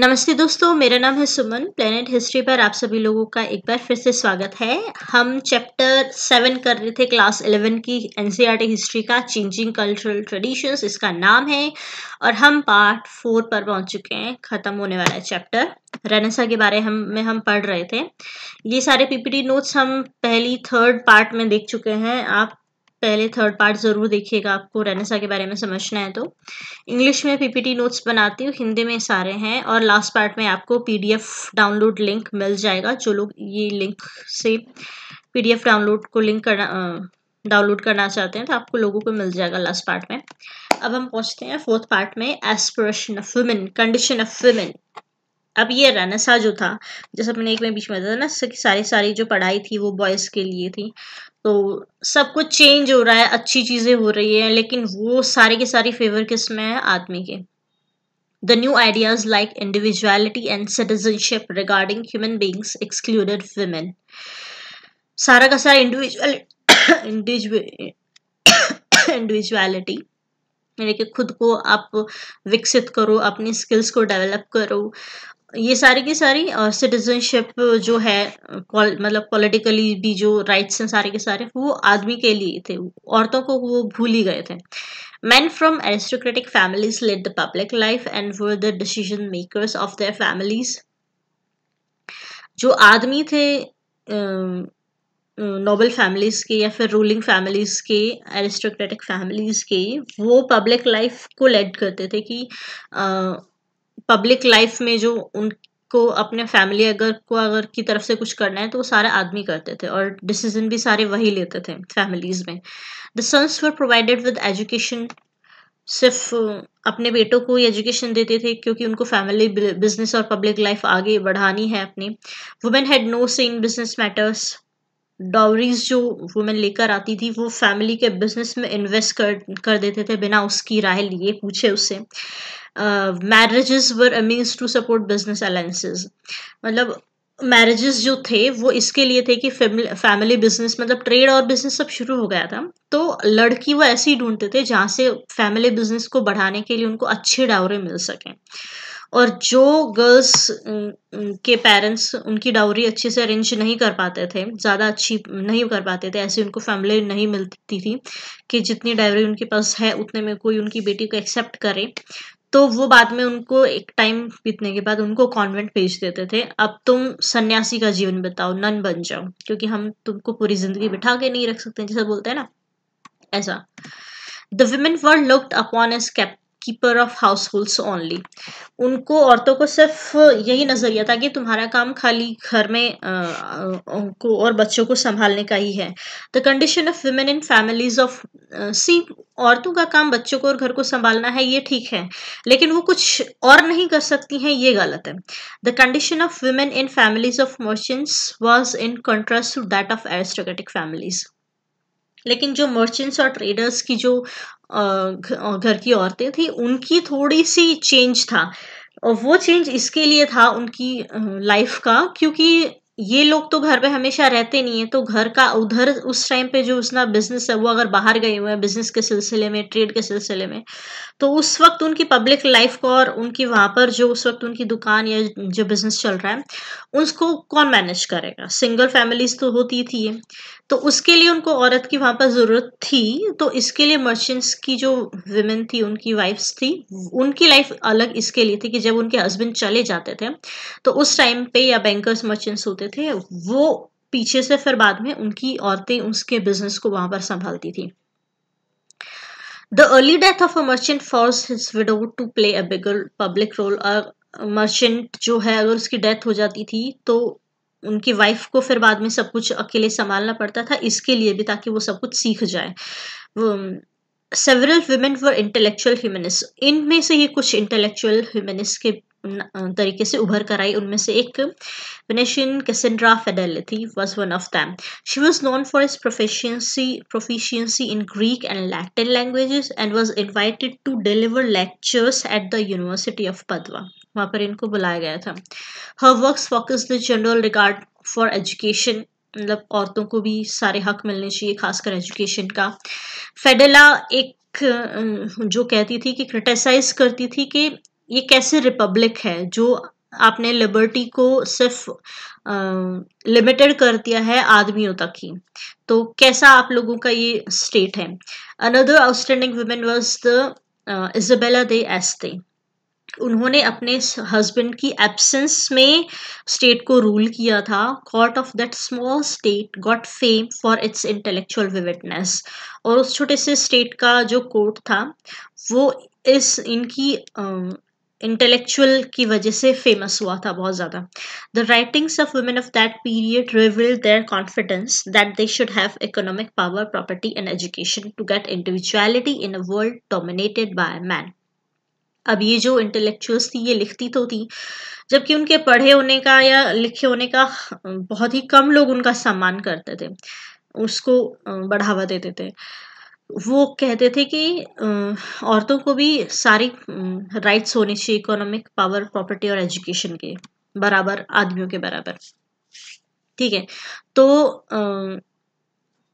नमस्ते दोस्तों मेरा नाम है सुमन प्लेनेट हिस्ट्री पर आप सभी लोगों का एक बार फिर से स्वागत है हम चैप्टर सेवन कर रहे थे क्लास इलेवन की एनसीईआरटी हिस्ट्री e का चेंजिंग कल्चरल ट्रेडिशंस इसका नाम है और हम पार्ट फोर पर पहुंच चुके हैं ख़त्म होने वाला है चैप्टर रेनेसा के बारे हम में हम पढ़ रहे थे ये सारे पीपीटी नोट्स हम पहली थर्ड पार्ट में देख चुके हैं आप पहले थर्ड पार्ट ज़रूर देखिएगा आपको रेनेसा के बारे में समझना है तो इंग्लिश में पीपीटी नोट्स बनाती हूँ हिंदी में सारे हैं और लास्ट पार्ट में आपको पीडीएफ डाउनलोड लिंक मिल जाएगा जो लोग ये लिंक से पीडीएफ डाउनलोड को लिंक करना डाउनलोड करना चाहते हैं तो आपको लोगों को मिल जाएगा लास्ट पार्ट में अब हम पहुँचते हैं फोर्थ पार्ट में aspiration of women condition of women अब ये रनसा जो था जैसे मैंने एक में बीच में बताया ना कि सारी सारी जो पढ़ाई थी वो बॉयज़ के लिए थी तो सब कुछ चेंज हो रहा है अच्छी चीज़ें हो रही है लेकिन वो सारे के सारे फेवर किस में है आदमी के the new ideas like individuality and citizenship regarding human beings excluded women. सारा का सारा इंडिविजुअल इंडिविजुअलिटी यानी कि खुद को आप विकसित करो अपनी स्किल्स को डेवलप करो ये सारी की सारी सिटीजनशिप जो है मतलब पॉलिटिकली भी जो राइट्स हैं सारे के सारे वो आदमी के लिए थे औरतों को वो भूल ही गए थे men from aristocratic families led the public life and were the decision makers of the families जो आदमी थे नोबल फैमिलीज के या फिर रूलिंग फैमिलीज के एरिस्टोक्रेटिक फैमिलीज के वो पब्लिक लाइफ को लेड करते थे कि uh, पब्लिक लाइफ में जो उनको अपने फैमिली अगर को अगर की तरफ से कुछ करना है तो वो सारे आदमी करते थे और डिसीजन भी सारे वही लेते थे फैमिलीज में the sons were provided with education सिर्फ अपने बेटों को ही एजुकेशन देते थे क्योंकि उनको फैमिली बिजनेस और पब्लिक लाइफ आगे बढ़ानी है अपनी वुमेन हैड नो से इन बिजनेस मैटर्स डॉवरीज जो वुमेन लेकर आती थी वो फैमिली के बिजनेस में इन्वेस्ट कर कर देते थे बिना उसकी राय लिए पूछे उससे marriages uh, were were a means to support मतलब मैरिजेस जो थे वो इसके लिए थे कि फैमिली बिजनेस मतलब ट्रेड और बिजनेस सब शुरू हो गया था तो लड़की वो ऐसी ढूंढते थे जहाँ से फैमिली बिजनेस को बढ़ाने के लिए उनको अच्छे डावरे मिल सकें और जो गर्ल्स के पेरेंट्स उनकी डाउरी अच्छे से अरेंज नहीं कर पाते थे ज़्यादा अच्छी नहीं कर पाते थे ऐसी उनको फैमिली नहीं मिलती थी कि जितनी डाउरी उनके पास है उतने में कोई उनकी बेटी को एक्सेप्ट करे तो वो बाद में उनको एक टाइम बीतने के बाद उनको कॉन्वेंट भेज देते थे अब तुम सन्यासी का जीवन बताओ नन बन जाओ क्योंकि हम तुमको पूरी जिंदगी बिठा के नहीं रख सकते जैसा बोलते हैं ना ऐसा the women were looked upon as keeper of households only उनको औरतों को सिर्फ यही नज़रिया था कि तुम्हारा काम खाली घर में उनको और बच्चों को संभालने का ही है the condition of women in families of सी औरतों का काम बच्चों को और घर को संभालना है ये ठीक है लेकिन वो कुछ और नहीं कर सकती हैं ये गलत है the condition of women in families of merchants was in contrast to that of aristocratic families लेकिन जो मर्चेंट्स और ट्रेडर्स की जो घर की औरतें थी उनकी थोड़ी सी चेंज था और वो चेंज इसके लिए था उनकी लाइफ का क्योंकि ये लोग तो घर पे हमेशा रहते नहीं है तो घर का उधर उस टाइम पे जो उसका बिजनेस है वो अगर बाहर गए हुए हैं बिजनेस के सिलसिले में ट्रेड के सिलसिले में तो उस वक्त उनकी पब्लिक लाइफ को और उनकी वहाँ पर जो उस वक्त उनकी दुकान या जो बिजनेस चल रहा है उसको कौन मैनेज करेगा सिंगल फैमिलीज तो होती थी तो उसके लिए उनको औरत की वहां पर ज़रूरत थी तो इसके लिए मर्चेंट्स की जो विमेन थी उनकी वाइफ्स थी उनकी लाइफ अलग इसके लिए थी कि जब उनके हस्बैंड चले जाते थे तो उस टाइम पे या बैंकर्स मर्चेंट्स होते थे वो पीछे से फिर बाद में उनकी औरतें उसके बिजनेस को वहां पर संभालती थी the early death of a merchant forced his widow to play a bigger public role a merchant जो है अगर उसकी डेथ हो जाती थी तो उनकी वाइफ को फिर बाद में सब कुछ अकेले संभालना पड़ता था इसके लिए भी ताकि वो सब कुछ सीख जाए वो several women were intellectual humanist इनमें से ही कुछ इंटेलेक्चुअल ह्यूमनिस्ट के तरीके से उभर कर आई उनमें से एक वेनेशियन कैसेंड्रा फेडेल थी was one of them she was known for is proficiency proficiency in Greek and Latin languages and was invited to deliver lectures at the university of Padua वहाँ पर इनको बुलाया गया था her work focus the general regard for education मतलब औरतों को भी सारे हक मिलने चाहिए खासकर एजुकेशन का फेडेला एक जो कहती थी कि क्रिटिसाइज करती थी कि ये कैसे रिपब्लिक है जो आपने लिबर्टी को सिर्फ लिमिटेड कर दिया है आदमियों तक ही तो कैसा आप लोगों का ये स्टेट है another outstanding women was the Isabella d'Este उन्होंने अपने हस्बैंड की एब्सेंस में स्टेट को रूल किया था court of that small state got fame for its intellectual vividness और उस छोटे से स्टेट का जो कोर्ट था वो इस इनकी इंटेलेक्चुअल की वजह से फेमस हुआ था बहुत ज़्यादा the writings of women of that period reveal their confidence that they should have economic power property and education to get individuality in a world dominated by men अब ये जो इंटेलेक्चुअल्स थी ये लिखती तो थी जबकि उनके पढ़े होने का या लिखे होने का बहुत ही कम लोग उनका सम्मान करते थे उसको बढ़ावा देते थे वो कहते थे कि औरतों को भी सारी राइट्स होने चाहिए इकोनॉमिक पावर प्रॉपर्टी और एजुकेशन के बराबर आदमियों के बराबर ठीक है तो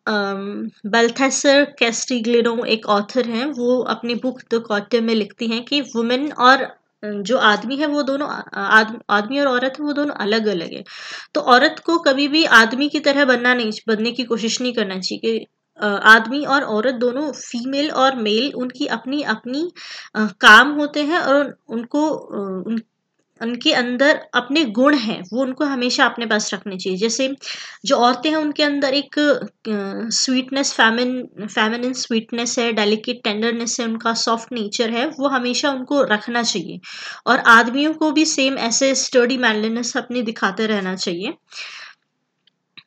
बल्थेसर कैस्टिग्लिनो एक ऑथर हैं वो अपनी बुक द कॉटे में लिखती हैं कि वुमेन और जो आदमी है वो दोनों आदमी और औरत है वो दोनों अलग अलग है तो औरत को कभी भी आदमी की तरह बनना नहीं बनने की कोशिश नहीं करना चाहिए आदमी और औरत दोनों फीमेल और मेल उनकी अपनी अपनी काम होते हैं और उनको उन, उनके अंदर अपने गुण हैं वो उनको हमेशा अपने पास रखने चाहिए जैसे जो औरतें हैं उनके अंदर एक स्वीटनेस फैमिन फैमिनिन स्वीटनेस है डेलिकेट टेंडरनेस है उनका सॉफ्ट नेचर है वो हमेशा उनको रखना चाहिए और आदमियों को भी सेम ऐसे स्टडी मैनलीनेस अपनी दिखाते रहना चाहिए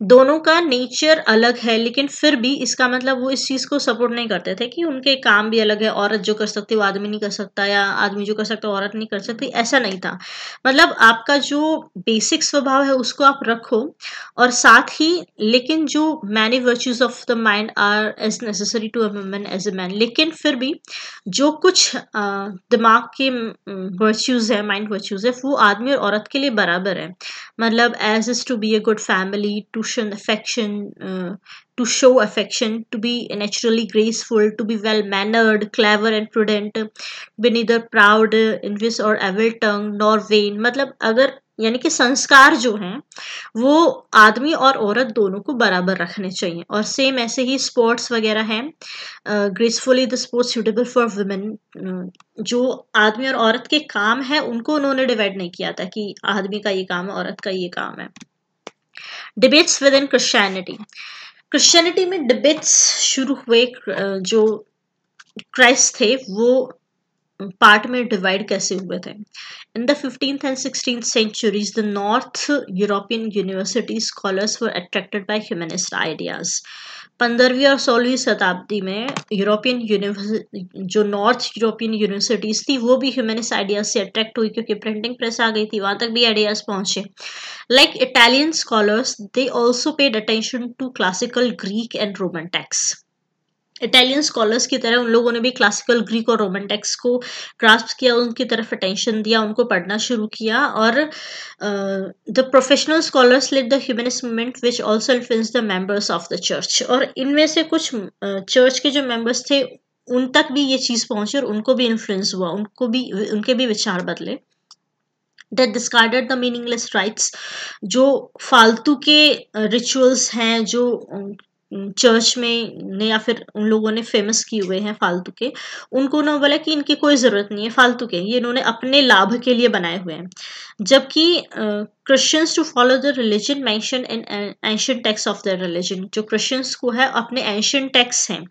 दोनों का नेचर अलग है लेकिन फिर भी इसका मतलब वो इस चीज़ को सपोर्ट नहीं करते थे कि उनके काम भी अलग है औरत जो कर सकती वो आदमी नहीं कर सकता या आदमी जो कर सकता औरत नहीं कर सकती ऐसा नहीं था मतलब आपका जो बेसिक स्वभाव है उसको आप रखो और साथ ही लेकिन जो many virtues of the mind are as necessary to a woman as a man लेकिन फिर भी जो कुछ दिमाग के वर्च्यूज़ है माइंड वर्च्यूज़ है वो आदमी और औरत के लिए बराबर है मतलब as is to be a good family to emotion, affection, uh, to show affection, to be naturally graceful, to be well mannered, clever and prudent, be neither proud, envious or evil tongue, nor vain. मतलब अगर यानी कि संस्कार जो हैं वो आदमी और औरत दोनों को बराबर रखने चाहिए और सेम ऐसे ही स्पोर्ट्स वगैरह हैं gracefully the sports suitable for women जो आदमी और औरत के काम है उनको उन्होंने डिवाइड नहीं किया था कि आदमी का ये काम है औरत का ये काम है debates within Christianity Christianity में डिबेट्स शुरू हुए जो क्राइस्ट थे वो पार्ट में डिवाइड कैसे हुए थे in the fifteenth and sixteen centuries the north European university scholars were attracted by humanist ideas पंद्रहवीं और सोलहवीं शताब्दी में यूरोपियन यूनिवर्सिटी जो नॉर्थ यूरोपियन यूनिवर्सिटीज़ थी वो भी ह्यूमनिस्ट आइडियाज से अट्रैक्ट हुई क्योंकि प्रिंटिंग प्रेस आ गई थी वहाँ तक भी आइडियाज पहुँचे like Italian scholars they also paid attention to classical Greek and Roman text Italian scholars की तरह उन लोगों ने भी क्लासिकल ग्रीक और रोमन टेक्स को ग्रास्प किया उनकी तरफ अटेंशन दिया उनको पढ़ना शुरू किया और the professional scholars led the humanist movement which also influence the members of the church और इनमें से कुछ चर्च uh, के जो मेंबर्स थे उन तक भी ये चीज़ पहुंची और उनको भी इन्फ्लुएंस हुआ उनको भी उनके भी विचार बदले that discarded the meaningless rites जो फालतू के रिचुअल्स हैं जो चर्च में या फिर उन लोगों ने फेमस किए हुए हैं फालतू के उनको उन्होंने बोला कि इनकी कोई ज़रूरत नहीं है फालतू के ये इन्होंने अपने लाभ के लिए बनाए हुए हैं जबकि Christians to follow the religion mention in ancient texts of the religion जो क्रिश्चियंस को है अपने एंशियन टेक्स हैं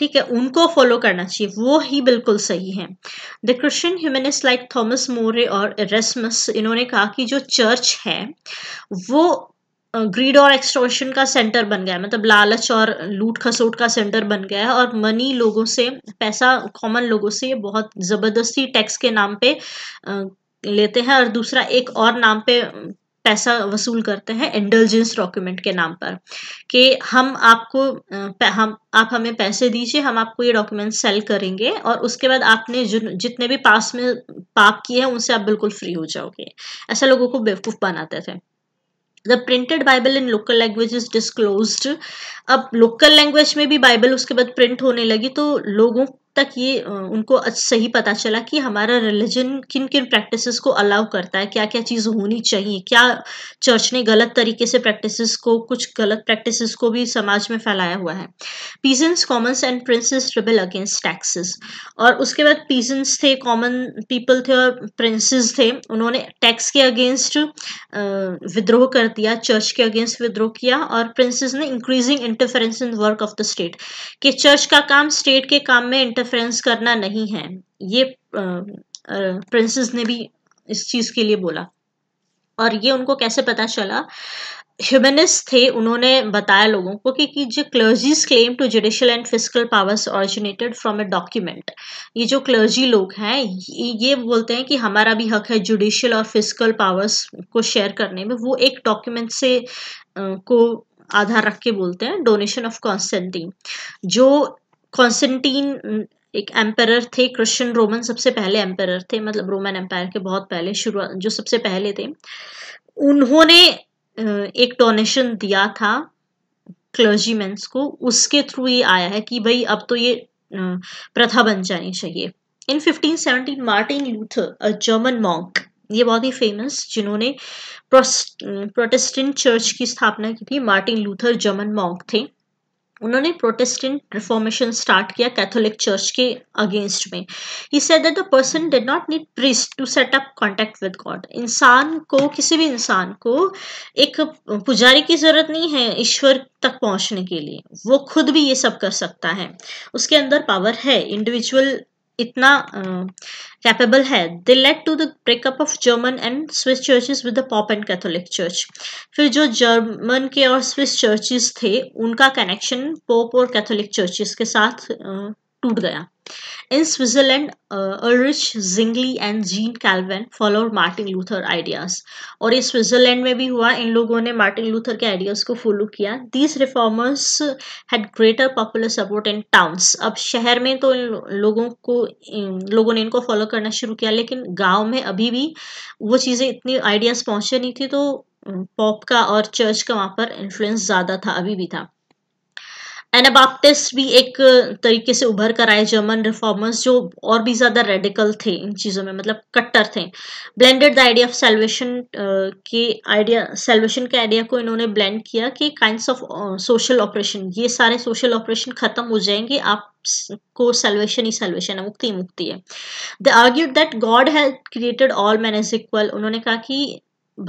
ठीक है उनको फॉलो करना चाहिए वो ही बिल्कुल सही है the Christian humanist like Thomas More और रेसमस इन्होंने कहा कि जो चर्च है वो ग्रीड और एक्सट्रोशन का सेंटर बन गया है मतलब लालच और लूट खसोट का सेंटर बन गया है और मनी लोगों से पैसा कॉमन लोगों से बहुत ज़बरदस्ती टैक्स के नाम पे लेते हैं और दूसरा एक और नाम पे पैसा वसूल करते हैं इंटेलिजेंस डॉक्यूमेंट के नाम पर कि हम आपको हम आप हमें पैसे दीजिए हम आपको ये डॉक्यूमेंट सेल करेंगे और उसके बाद आपने जितने भी पास में पाप किए हैं उनसे आप बिल्कुल फ्री हो जाओगे ऐसा लोगों को बेवकूफ़ बनाते थे the printed Bible in local language is disclose अब लोकल लैंग्वेज में भी बाइबल उसके बाद प्रिंट होने लगी तो लोगों तक ये उनको सही पता चला कि हमारा रिलीजन किन किन प्रैक्टिसेस को अलाउ करता है क्या क्या चीज़ होनी चाहिए क्या चर्च ने गलत तरीके से प्रैक्टिसेस को कुछ गलत प्रैक्टिसेस को भी समाज में फैलाया हुआ है peasants commons and princes rebel against taxes और उसके बाद पीजेंस थे कॉमन पीपल थे और प्रिंसेस थे उन्होंने टैक्स के अगेंस्ट विद्रोह कर दिया चर्च के अगेंस्ट विद्रोह किया और प्रिंसेस ने increasing interference in work of the state कि चर्च का काम स्टेट के काम में इंटरफेरेंस करना नहीं है ये प्रिंसेस ने भी इस चीज़ के लिए बोला और ये उनको कैसे पता चला ह्यूमनिस्ट थे उन्होंने बताया लोगों को कि, कि जो clergies claim to judicial and physical powers originated from a document ये जो क्लर्जी लोग हैं ये बोलते हैं कि हमारा भी हक है जुडिशियल और फिजिकल पावर्स को शेयर करने में वो एक डॉक्यूमेंट से को आधार रख के बोलते हैं डोनेशन ऑफ कॉन्स्टेंटिन जो कॉन्स्टेंटीन mm, एक एम्पायर थे क्रिश्चियन रोमन सबसे पहले एम्पायर थे मतलब रोमन एम्पायर के बहुत पहले शुरुआत जो सबसे पहले थे उन्होंने एक डोनेशन दिया था क्लर्जीमेंस को उसके थ्रू ये आया है कि भाई अब तो ये प्रथा बन जानी चाहिए in 1517 Martin Luther a German monk ये बहुत ही फेमस जिन्होंने प्रोटेस्टेंट चर्च की स्थापना की थी मार्टिन लूथर जर्मन मॉन्क थे उन्होंने प्रोटेस्टेंट रिफॉर्मेशन स्टार्ट किया कैथोलिक चर्च के अगेंस्ट में ही said that the person did not need priest to set up contact with God इंसान को किसी भी इंसान को एक पुजारी की जरूरत नहीं है ईश्वर तक पहुंचने के लिए वो खुद भी ये सब कर सकता है उसके अंदर पावर है इंडिविजुअल इतना कैपेबल है they led to the breakup of German and Swiss churches with the pope and Catholic church फिर जो जर्मन के और स्विस चर्चेस थे उनका कनेक्शन पोप और कैथोलिक चर्चेस के साथ uh, टूट गया in Switzerland Ulrich Zwingli and Jean Calvin Calvin Martin Luther ideas और ये स्विट्जरलैंड में भी हुआ इन लोगों ने मार्टिन लूथर के आइडियाज को फॉलो किया these reformers had greater popular support in towns अब शहर में तो इन लोगों को इन लोगों ने इनको फॉलो करना शुरू किया लेकिन गाँव में अभी भी वो चीज़ें इतनी आइडियाज पहुंचे नहीं थी तो पॉप um, का और चर्च का वहाँ पर इन्फ्लुएंस ज़्यादा था अभी भी था एनाबाप्टिस्ट भी एक तरीके से उभर कर आए जर्मन रिफॉर्मर्स जो और भी ज़्यादा रेडिकल थे इन चीज़ों में मतलब कट्टर थे blended the idea of salvation के आइडिया सेल्वेशन के आइडिया को इन्होंने ब्लेंड किया कि काइंड्स ऑफ सोशल ऑपरेशन ये सारे सोशल ऑपरेशन खत्म हो जाएंगे आप को सेल्वेशन ही सेल्वेशन है मुक्ति ही मुक्ति है the argued that God has created all men as equal उन्होंने कहा कि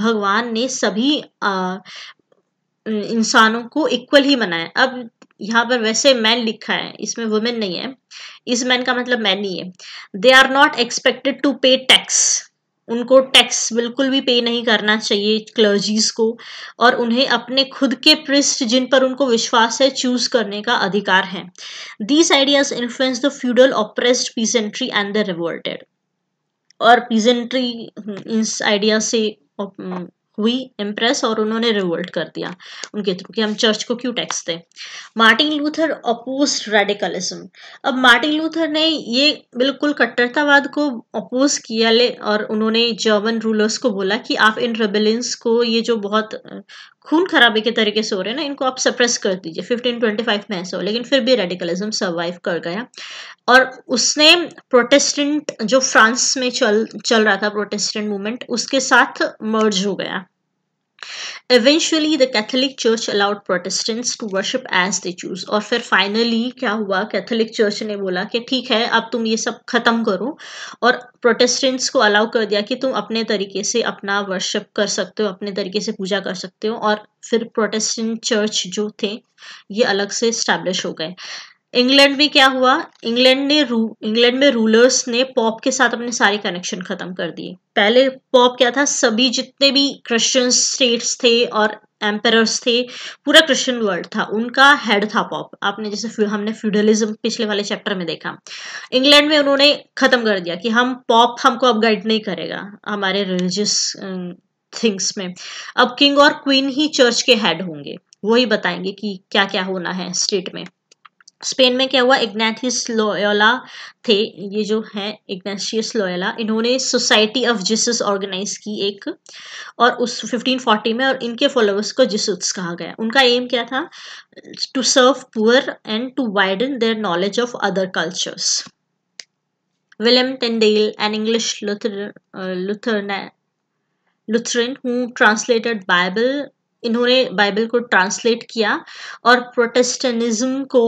भगवान ने सभी इंसानों को इक्वल ही बनाया अब यहाँ पर वैसे मैन लिखा है इसमें वुमेन नहीं है इस मैन का मतलब मैन नहीं है they are not expected to pay tax उनको टैक्स बिल्कुल भी पे नहीं करना चाहिए क्लर्जीज को और उन्हें अपने खुद के पृष्ठ जिन पर उनको विश्वास है चूज करने का अधिकार है these ideas influence the feudal oppressed peasantry and the revolted और पीजेंट्री इस आइडिया से हुई इम्प्रेस और उन्होंने रिवोल्ट कर दिया उनके थ्रू कि हम चर्च को क्यों टैक्स दें मार्टिन लूथर अपोज रेडिकलिज्म अब मार्टिन लूथर ने ये बिल्कुल कट्टरतावाद को अपोज किया ले और उन्होंने जर्मन रूलर्स को बोला कि आप इन रेबिलियंस को ये जो बहुत खून खराबे के तरीके से हो रहे हैं ना इनको आप सप्रेस कर दीजिए 1525 में ऐसा हो लेकिन फिर भी रेडिकलिज्म सर्वाइव कर गया और उसने प्रोटेस्टेंट जो फ्रांस में चल चल रहा था प्रोटेस्टेंट मूवमेंट उसके साथ मर्ज हो गया Eventually, the Catholic Church allowed Protestants to worship as they choose. और फिर फाइनली क्या हुआ कैथोलिक चर्च ने बोला कि ठीक है अब तुम ये सब खत्म करो और प्रोटेस्टेंट्स को अलाउ कर दिया कि तुम अपने तरीके से अपना worship कर सकते हो अपने तरीके से पूजा कर सकते हो और फिर प्रोटेस्टेंट चर्च जो थे ये अलग से establish हो गए इंग्लैंड में क्या हुआ इंग्लैंड ने रू इंग्लैंड में रूलर्स ने पॉप के साथ अपने सारे कनेक्शन खत्म कर दिए पहले पॉप क्या था सभी जितने भी क्रिश्चियन स्टेट्स थे और एम्पायर्स थे पूरा क्रिश्चियन वर्ल्ड था उनका हेड था पॉप आपने जैसे हमने फ्यूडलिज्म पिछले वाले चैप्टर में देखा इंग्लैंड में उन्होंने खत्म कर दिया कि हम पॉप हमको अब गाइड नहीं करेगा हमारे रिलीजियस थिंग्स अं, में अब किंग और क्वीन ही चर्च के हेड होंगे वही बताएंगे कि क्या क्या होना है स्टेट में स्पेन में क्या हुआ इग्नेथियस लोयला थे ये जो है इग्नेशियस लोयला इन्होंने सोसाइटी ऑफ जिसस ऑर्गेनाइज की एक और उस 1540 में और इनके फॉलोअर्स को जिसस कहा गया उनका एम क्या था to serve poor and to widen their knowledge of other cultures William Tyndale an English Luther Lutheran who translated Bible इन्होंने बाइबल को ट्रांसलेट किया और प्रोटेस्टनिज्म को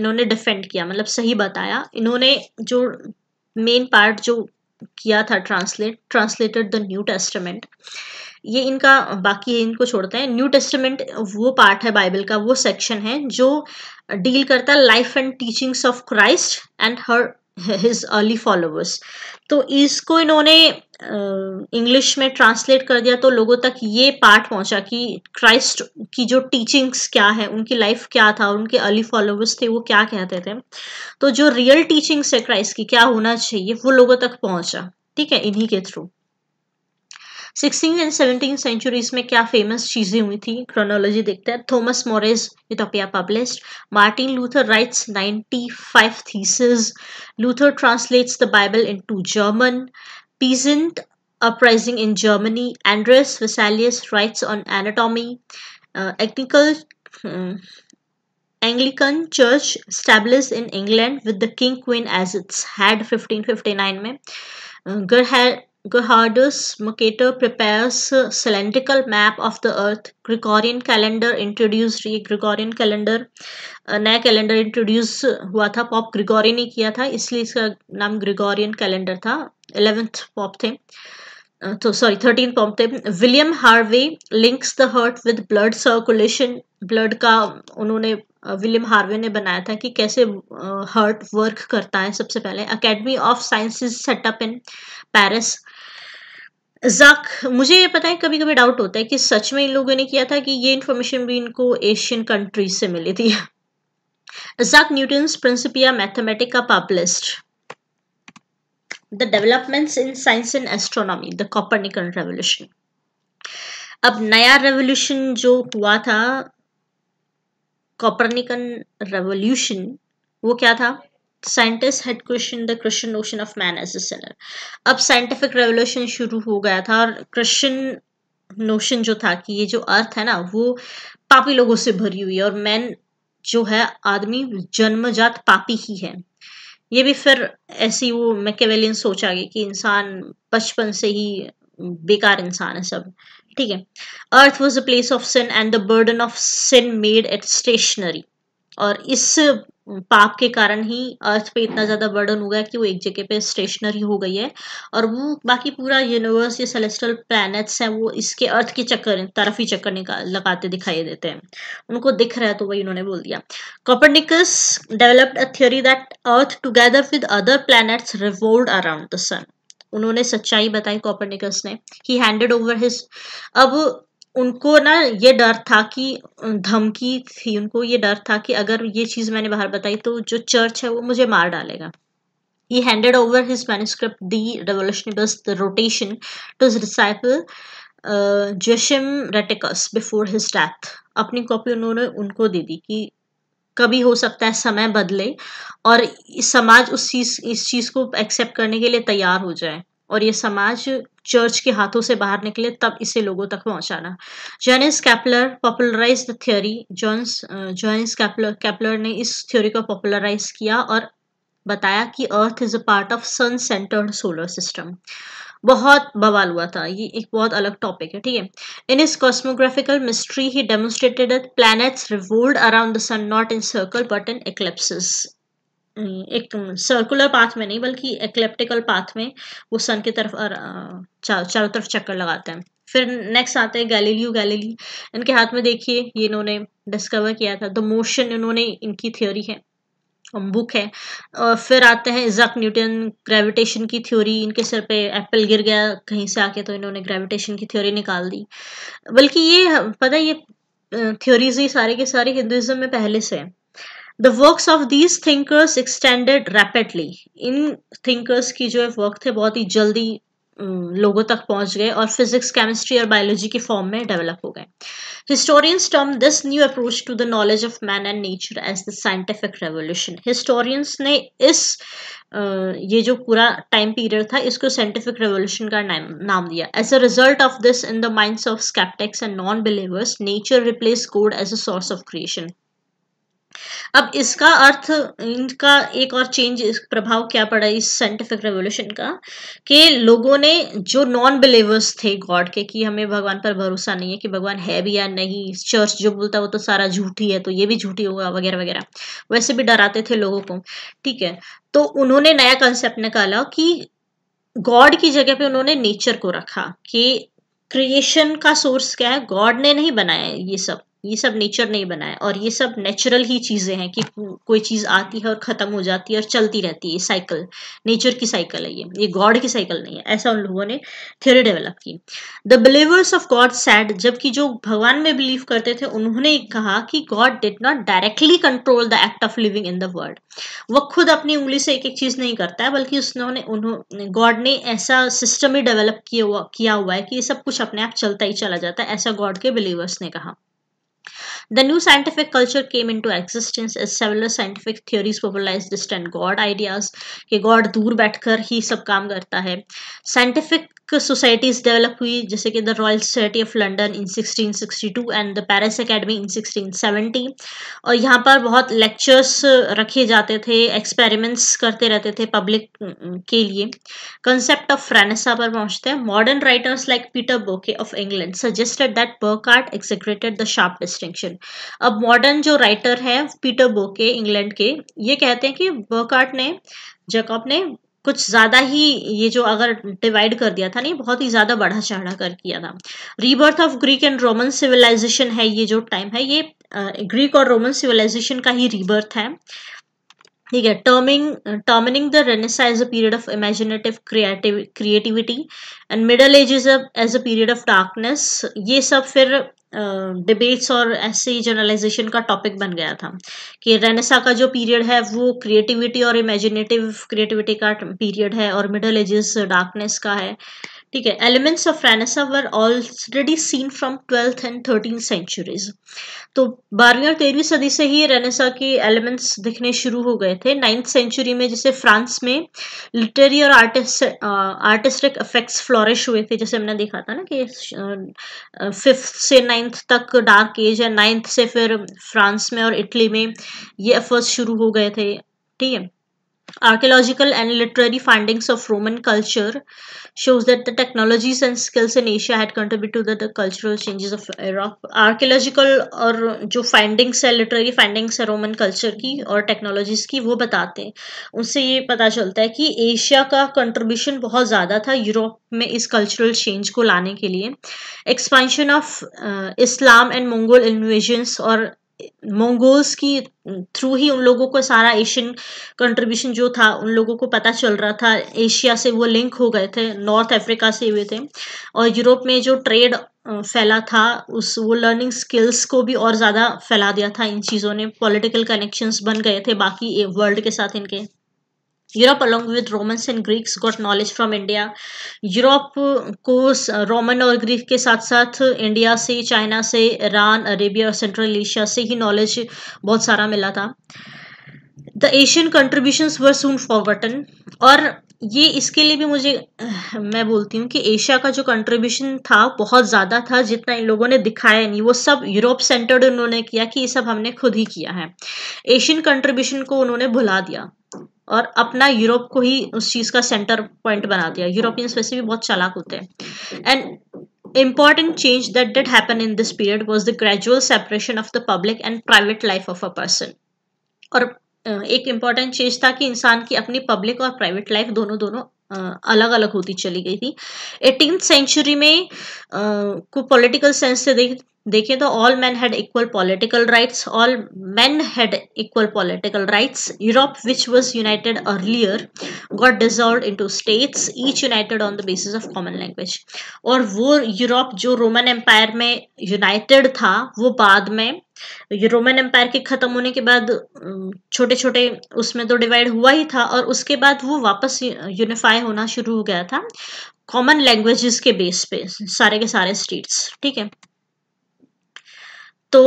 इन्होंने डिफेंड किया मतलब सही बताया इन्होंने जो मेन पार्ट जो किया था translate translated the New Testament ये इनका बाकी है इनको छोड़ते हैं न्यू टेस्टमेंट वो पार्ट है बाइबल का वो सेक्शन है जो डील करता है life and teachings of Christ and her his early followers तो इसको इन्होंने इंग्लिश में ट्रांसलेट कर दिया तो लोगों तक ये पार्ट पहुंचा कि क्राइस्ट की जो टीचिंग्स क्या है उनकी लाइफ क्या था उनके अर्ली फॉलोअर्स थे वो क्या कहते थे तो जो रियल टीचिंग्स है क्राइस्ट की क्या होना चाहिए वो लोगों तक पहुंचा ठीक है इन्हीं के through sixteen and seventeen centuries में क्या फेमस चीजें हुई थी क्रोनोलॉजी देखते हैं Thomas More's Utopia publish Martin Luther writes 95 theses Luther translates the Bible into German peasant uprising in Germany Andreas Vesalius writes on anatomy एक्निकल Anglican church established in England with the king queen as its head 1559 में uh, Gerhardus Mercator prepares a cylindrical map of the earth. Gregorian calendar introduced ये Gregorian calendar नया calendar introduce हुआ था pop Grigory ने किया था इसलिए इसका नाम ग्रिगोरियन कैलेंडर था एलेवेंथ पॉप थे तो सॉरी थर्टीन पॉप थे William Harvey links the heart with blood circulation blood का उन्होंने विलियम हार्वे ने बनाया था कि कैसे हर्ट uh, वर्क करता है सबसे पहले academy of sciences setup in Paris जाक मुझे ये पता है कभी कभी डाउट होता है कि सच में इन लोगों ने किया था कि ये इन्फॉर्मेशन भी इनको एशियन कंट्रीज से मिली थी जाक न्यूटन्स प्रिंसिपिया मैथमेटिक का populist the developments in science and astronomy the Copernican revolution अब नया रेवोल्यूशन जो हुआ था कॉपरनिकन रेवोल्यूशन वो क्या था scientist had question the Christian notion of man as a sinner अब साइंटिफिक रेवोल्यूशन शुरू हो गया था और क्रिश्चियन नोशन जो था कि ये जो अर्थ है ना वो पापी लोगों से भरी हुई है और मैन जो है आदमी जन्मजात पापी ही है ये भी फिर ऐसी वो मैकेवेलियन सोच आ गई कि इंसान बचपन से ही बेकार इंसान है सब ठीक है earth was a place of sin and the burden of sin made it stationary और इस पाप के कारण ही अर्थ पे इतना ज़्यादा बर्डन हो गया कि वो एक जगह पे स्टेशनरी हो गई है और वो बाकी पूरा यूनिवर्स ये सेलेस्टल प्लैनेट्स हैं वो इसके अर्थ के चक्कर तरफ ही चक्कर निकाल लगाते दिखाई देते हैं उनको दिख रहा है तो वही उन्होंने बोल दिया Copernicus developed a theory that earth together with other planets revolved around the sun उन्होंने सच्चाई बताई कॉपरनिकस ने ही हैंडेड ओवर हिज अब उनको ना ये डर था कि धमकी थी उनको ये डर था कि अगर ये चीज़ मैंने बाहर बताई तो जो चर्च है वो मुझे मार डालेगा He handed over his manuscript, The Revolutionary The Rotation, to his disciple uh, Joshim Reticus before his death. अपनी कॉपी उन्होंने उनको दे दी कि कभी हो सकता है समय बदले और समाज उस चीज इस चीज को एक्सेप्ट करने के लिए तैयार हो जाए और ये समाज चर्च के हाथों से बाहर निकले तब इसे लोगों तक पहुंचाना Johannes Kepler popularise the theory Johns Johannes Kepler Kepler ने इस थ्योरी को पॉपुलराइज किया और बताया कि earth is a part of sun centred solar system बहुत बवाल हुआ था ये एक बहुत अलग टॉपिक है ठीक है in his cosmographical mystery he demonstrated planets revolved around the sun not in circle but in eclipses एक सर्कुलर पाथ में नहीं बल्कि एक्लेप्टिकल पाथ में वो सन की तरफ चारों तरफ चक्कर लगाते हैं फिर नेक्स्ट आते हैं गैलीलियो गैलीली इनके हाथ में देखिए ये इन्होंने डिस्कवर किया था द मोशन इन्होंने इनकी थ्योरी है बुक है और फिर आते हैं इजाक न्यूटन ग्रेविटेशन की थ्योरी इनके सिर पे एप्पल गिर गया कहीं से आके तो इन्होंने ग्रेविटेशन की थ्योरी निकाल दी बल्कि ये पता ये थ्योरीज ही सारे के सारे हिंदुज़म में पहले से हैं the work of these thinkers extended rapidly इन थिंकर्स की जो है वर्क थे बहुत ही जल्दी लोगों तक पहुंच गए और फिजिक्स केमिस्ट्री और बायोलॉजी के फॉर्म में डेवलप हो गए historians term this new approach to the knowledge of man and nature as the scientific revolution historians ने इस ये जो पूरा टाइम पीरियड था इसको साइंटिफिक रेवोल्यूशन का नाम दिया as a result of this in the mind of sceptics and non believers nature replace god as a source of creation अब इसका अर्थ इनका एक और चेंज प्रभाव क्या पड़ा इस साइंटिफिक रेवोल्यूशन का कि लोगों ने जो नॉन बिलीवर्स थे गॉड के कि हमें भगवान पर भरोसा नहीं है कि भगवान है भी या नहीं चर्च जो बोलता है वो तो सारा झूठी है तो ये भी झूठी होगा वगैरह वगैरह वैसे भी डराते थे लोगों को ठीक है तो उन्होंने नया कंसेप्ट निकाला कि गॉड की जगह पे उन्होंने नेचर को रखा कि क्रिएशन का सोर्स क्या है गॉड ने नहीं बनाया ये सब ये सब नेचर नहीं बनाए और ये सब नेचुरल ही चीज़ें हैं कि कोई चीज़ आती है और ख़त्म हो जाती है और चलती रहती है साइकिल नेचर की साइकिल है ये ये गॉड की साइकिल नहीं है ऐसा उन लोगों ने थियोरी डेवलप की the believers of god said जबकि जो भगवान में बिलीव करते थे उन्होंने कहा कि god did not directly control the act of living in the world वह खुद अपनी उंगली से एक एक चीज़ नहीं करता है बल्कि उसने उन्होंने गॉड ने ऐसा सिस्टम ही डेवलप किया हुआ है कि ये सब कुछ अपने आप चलता ही चला जाता है ऐसा गॉड के बिलीवर्स ने कहा The new scientific culture came into existence as several scientific theories popularized distant God ideas कि God दूर बैठकर ही सब काम करता है Scientific सोसाइटीज डेवलप हुई जैसे कि the Royal Society of London in 1662 and the Paris Academy in 1670 और यहाँ पर बहुत लेक्चर्स रखे जाते थे एक्सपेरिमेंट्स करते रहते थे पब्लिक के लिए कंसेप्ट ऑफ फ्रेनेसा पर पहुँचते हैं modern writers like Peter Burke of England suggested that Burckhardt exaggerated the sharp distinction अब मॉडर्न जो राइटर है पीटर बोके इंग्लैंड के ये कहते हैं कि बर्कार्ट ने जकॉब ने कुछ ज़्यादा ही ये जो अगर डिवाइड कर दिया था नहीं बहुत ही ज़्यादा बढ़ा चढ़ा कर किया था rebirth of Greek and Roman civilisation है ये जो टाइम है ये ग्रीक और रोमन सिविलाइजेशन का ही रीबर्थ है ठीक है terming terming the Renaissance as a period of imaginative creative creativity and middle age is as a period of darkness ये सब फिर डिबेट्स uh, और ऐसे जर्नलाइजेशन का टॉपिक बन गया था कि रेनेसा का जो पीरियड है वो क्रिएटिविटी और इमेजिनेटिव क्रिएटिविटी का पीरियड है और मिडल एजेस डार्कनेस का है ठीक है elements of Renaissance were already seen from twelfth and thirteen centuries तो बारहवीं और तेरहवीं सदी से ही रेनेसा के एलिमेंट्स दिखने शुरू हो गए थे नाइन्थ सेंचुरी में जैसे फ्रांस में लिटरेरी और आर्टिस्ट आर्टिस्टिक इफेक्ट्स फ्लॉरिश हुए थे जैसे हमने देखा था ना कि फिफ्थ से नाइन्थ तक डार्क एज है नाइन्थ से फिर फ्रांस में और इटली में ये एफर्ट्स शुरू हो गए थे ठीक है Archaeological and literary findings of Roman culture shows that the technologies and skills in Asia had contributed to the, the cultural changes of Europe. Archaeological or jo findings hai literary findings hai Roman culture ki aur technologies ki wo batate hain उनसे ye pata chalta hai ki asia ka contribution bahut zyada tha europe mein is cultural change ko lane ke liye expansion of uh, Islam and Mongol invasions or Mongols की through ही उन लोगों को सारा Asian contribution जो था उन लोगों को पता चल रहा था एशिया से वो लिंक हो गए थे नॉर्थ अफ्रीका से हुए थे और यूरोप में जो ट्रेड फैला था उस वो लर्निंग स्किल्स को भी और ज़्यादा फैला दिया था इन चीज़ों ने पॉलिटिकल कनेक्शंस बन गए थे बाकी वर्ल्ड के साथ इनके Europe along with Romans and Greeks got knowledge from India Europe को रोमन और ग्रीक के साथ साथ इंडिया से चाइना से ईरान अरेबिया और सेंट्रल एशिया से ही नॉलेज बहुत सारा मिला था the Asian contributions were soon forgotten और ये इसके लिए भी मुझे मैं बोलती हूँ कि एशिया का जो कंट्रीब्यूशन था बहुत ज़्यादा था जितना इन लोगों ने दिखाया नहीं वो सब यूरोप सेंटर्ड उन्होंने किया कि ये सब हमने खुद ही किया है एशियन कंट्रीब्यूशन को उन्होंने भुला दिया और अपना यूरोप को ही उस चीज़ का सेंटर पॉइंट बना दिया यूरोपियंस वैसे भी बहुत चालाक होते हैं and important change that did happen in this period was the gradual separation of the public and private life of a person और एक इम्पॉर्टेंट चेंज था कि इंसान की अपनी पब्लिक और प्राइवेट लाइफ दोनों दोनों अलग अलग होती चली गई थी एटीन सेंचुरी में को पॉलिटिकल सेंस से देखें देखिए तो all man had equal political rights all man had equal political rights Europe which was united earlier got dissolve to states each united on the basis of common language और वो Europe जो Roman empire में United था वो बाद में Roman empire के ख़त्म होने के बाद छोटे छोटे उसमें तो डिवाइड हुआ ही था और उसके बाद वो वापस यूनिफाई होना शुरू हो गया था कॉमन लैंग्वेजेस के बेस पे सारे के सारे स्टेट्स ठीक है तो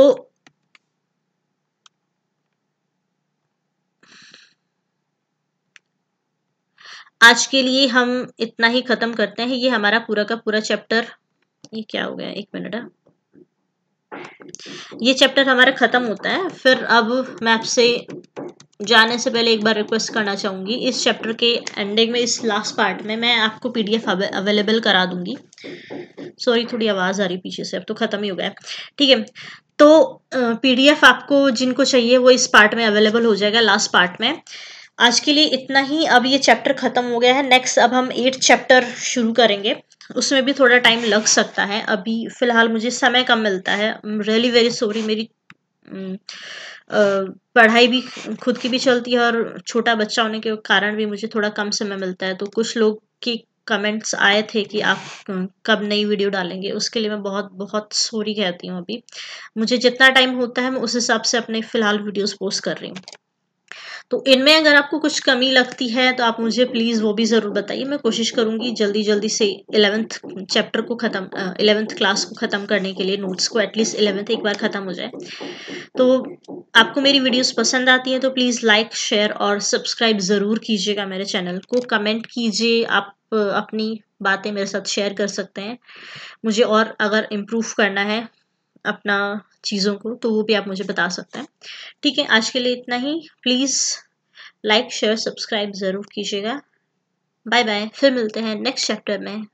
आज के लिए हम इतना ही खत्म करते हैं ये हमारा पूरा का पूरा चैप्टर ये क्या हो गया एक मिनट हाँ। ये चैप्टर हमारा ख़त्म होता है फिर अब मैं आपसे जाने से पहले एक बार रिक्वेस्ट करना चाहूंगी इस चैप्टर के एंडिंग में इस लास्ट पार्ट में मैं आपको पीडीएफ अवेलेबल करा दूंगी सॉरी थोड़ी आवाज़ आ रही पीछे से अब तो ख़त्म ही हो गया ठीक है तो पीडीएफ आपको जिनको चाहिए वो इस पार्ट में अवेलेबल हो जाएगा लास्ट पार्ट में आज के लिए इतना ही अब ये चैप्टर ख़त्म हो गया है नेक्स्ट अब हम एट चैप्टर शुरू करेंगे उसमें भी थोड़ा टाइम लग सकता है अभी फ़िलहाल मुझे समय कम मिलता है रियली वेरी सॉरी मेरी पढ़ाई भी खुद की भी चलती है और छोटा बच्चा होने के कारण भी मुझे थोड़ा कम समय मिलता है तो कुछ लोग की कमेंट्स आए थे कि आप हम्म, कब नई वीडियो डालेंगे उसके लिए मैं बहुत बहुत सॉरी कहती हूँ अभी मुझे जितना टाइम होता है मैं उस हिसाब से अपने फ़िलहाल वीडियोस पोस्ट कर रही हूँ तो इनमें अगर आपको कुछ कमी लगती है तो आप मुझे प्लीज़ वो भी ज़रूर बताइए मैं कोशिश करूँगी जल्दी जल्दी से इलेवेंथ चैप्टर को ख़त्म इलेवेंथ क्लास को ख़त्म करने के लिए नोट्स को एटलीस्ट इलेवेंथ एक बार ख़त्म हो जाए तो आपको मेरी वीडियोस पसंद आती हैं तो प्लीज़ लाइक शेयर और सब्सक्राइब ज़रूर कीजिएगा मेरे चैनल को कमेंट कीजिए आप अपनी बातें मेरे साथ शेयर कर सकते हैं मुझे और अगर इम्प्रूव करना है अपना चीज़ों को तो वो भी आप मुझे बता सकते हैं ठीक है आज के लिए इतना ही प्लीज़ लाइक शेयर सब्सक्राइब ज़रूर कीजिएगा बाय बाय फिर मिलते हैं नेक्स्ट चैप्टर में